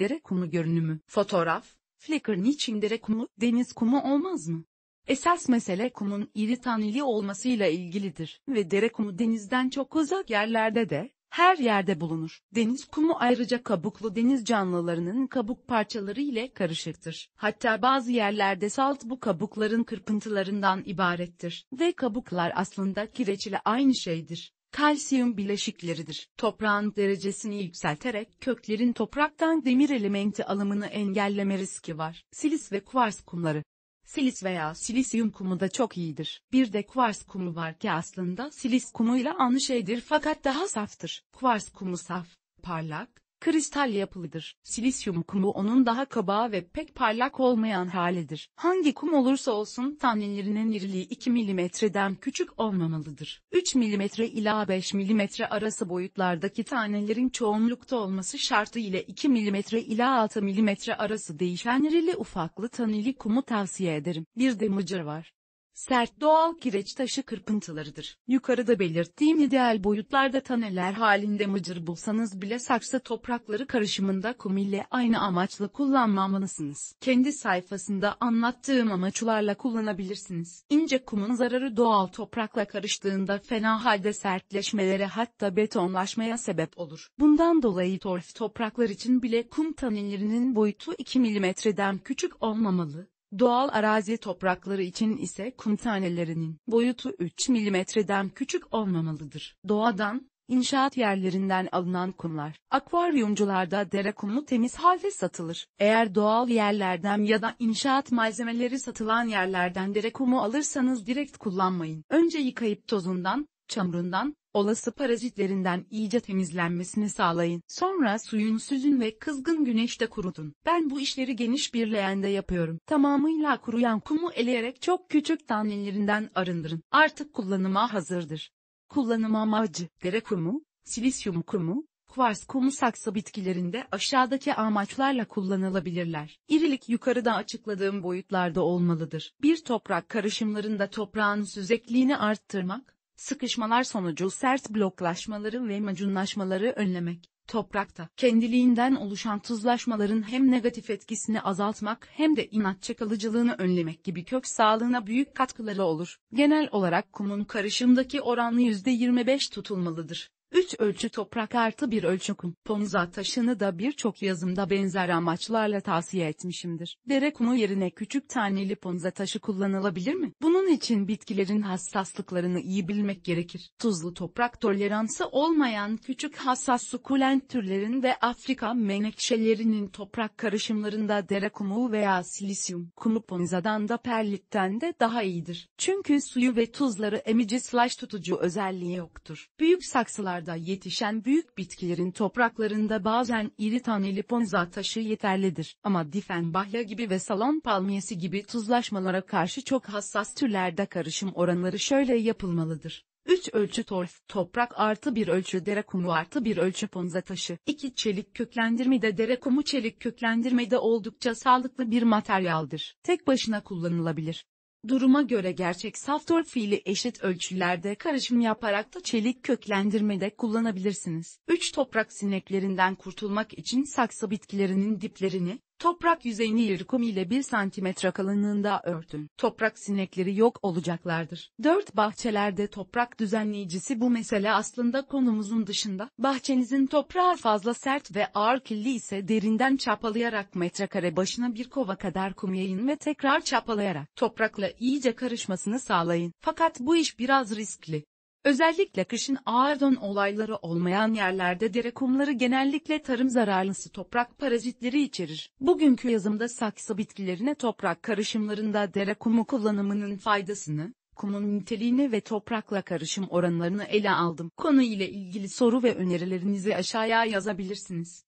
Dere kumu görünümü. Fotoğraf, Flickr niçin dere kumu, deniz kumu olmaz mı? Esas mesele kumun iri taneli olmasıyla ilgilidir ve dere kumu denizden çok uzak yerlerde de, her yerde bulunur. Deniz kumu ayrıca kabuklu deniz canlılarının kabuk parçaları ile karışıktır. Hatta bazı yerlerde salt bu kabukların kırpıntılarından ibarettir ve kabuklar aslında kireç ile aynı şeydir kalsiyum bileşikleridir. Toprağın derecesini yükselterek köklerin topraktan demir elementi alımını engelleme riski var. Silis ve kuvars kumları Silis veya silisyum kumu da çok iyidir. Bir de kuvars kumu var ki aslında silis kumuyla aynı şeydir fakat daha saftır. Kuvars kumu saf, parlak, Kristal yapılıdır. Silisyum kumu onun daha kaba ve pek parlak olmayan halidir. Hangi kum olursa olsun tanelerinin iriliği 2 milimetreden küçük olmamalıdır. 3 milimetre ila 5 milimetre arası boyutlardaki tanelerin çoğunlukta olması şartı ile 2 milimetre ila 6 milimetre arası değişen irili ufaklı taneli kumu tavsiye ederim. Bir de mıcır var sert doğal kireç taşı kırpıntılarıdır. Yukarıda belirttiğim ideal boyutlarda taneler halinde mıcır bulsanız bile saksı toprakları karışımında kum ile aynı amaçla kullanmamalısınız. Kendi sayfasında anlattığım amaçlarla kullanabilirsiniz. İnce kumun zararı doğal toprakla karıştığında fena halde sertleşmelere hatta betonlaşmaya sebep olur. Bundan dolayı torf topraklar için bile kum tanelerinin boyutu 2 mm'den küçük olmamalı. Doğal arazi toprakları için ise kum tanelerinin boyutu 3 milimetreden küçük olmamalıdır. Doğadan, inşaat yerlerinden alınan kumlar, akvaryumcularda dere kumu temiz halde satılır. Eğer doğal yerlerden ya da inşaat malzemeleri satılan yerlerden dere kumu alırsanız direkt kullanmayın. Önce yıkayıp tozundan, çamurundan, olası parazitlerinden iyice temizlenmesini sağlayın. Sonra suyun süzün ve kızgın güneşte kurutun. Ben bu işleri geniş bir leğende yapıyorum. Tamamıyla kuruyan kumu eleyerek çok küçük tanelerinden arındırın. Artık kullanıma hazırdır. Kullanım amacı, dere kumu, silisyum kumu, kuvars kumu saksı bitkilerinde aşağıdaki amaçlarla kullanılabilirler. İrilik yukarıda açıkladığım boyutlarda olmalıdır. Bir toprak karışımlarında toprağın süzekliğini arttırmak, Sıkışmalar sonucu sert bloklaşmaları ve macunlaşmaları önlemek, toprakta kendiliğinden oluşan tuzlaşmaların hem negatif etkisini azaltmak hem de inatçı kalıcılığını önlemek gibi kök sağlığına büyük katkıları olur. Genel olarak kumun karışımdaki oranlı %25 tutulmalıdır. 3 ölçü toprak artı 1 ölçü kum. ponza taşını da birçok yazımda benzer amaçlarla tavsiye etmişimdir. Dere kumu yerine küçük taneli ponza taşı kullanılabilir mi? Bunun için bitkilerin hassaslıklarını iyi bilmek gerekir. Tuzlu toprak toleransı olmayan küçük hassas sukulent türlerin ve Afrika menekşelerinin toprak karışımlarında dere kumu veya silisyum kumu ponzadan da perlitten de daha iyidir. Çünkü suyu ve tuzları emici slash tutucu özelliği yoktur. Büyük saksılar alanlarda yetişen büyük bitkilerin topraklarında bazen iri taneli ponza taşı yeterlidir. Ama difenbahya gibi ve salon palmiyesi gibi tuzlaşmalara karşı çok hassas türlerde karışım oranları şöyle yapılmalıdır. 3 ölçü torf, toprak artı 1 ölçü dere kumu artı 1 ölçü ponza taşı. 2 çelik köklendirmede dere kumu çelik köklendirme de oldukça sağlıklı bir materyaldir. Tek başına kullanılabilir. Duruma göre gerçek software fiili eşit ölçülerde karışım yaparak da çelik köklendirmede kullanabilirsiniz. 3 toprak sineklerinden kurtulmak için saksı bitkilerinin diplerini, Toprak yüzeyini irkum ile 1 cm kalınlığında örtün. Toprak sinekleri yok olacaklardır. 4. Bahçelerde toprak düzenleyicisi bu mesele aslında konumuzun dışında. Bahçenizin toprağı fazla sert ve ağır kirli ise derinden çapalayarak metrekare başına bir kova kadar kum yayın ve tekrar çapalayarak toprakla iyice karışmasını sağlayın. Fakat bu iş biraz riskli. Özellikle kışın ağır don olayları olmayan yerlerde dere kumları genellikle tarım zararlısı toprak parazitleri içerir. Bugünkü yazımda saksı bitkilerine toprak karışımlarında dere kumu kullanımının faydasını, kumun niteliğini ve toprakla karışım oranlarını ele aldım. Konu ile ilgili soru ve önerilerinizi aşağıya yazabilirsiniz.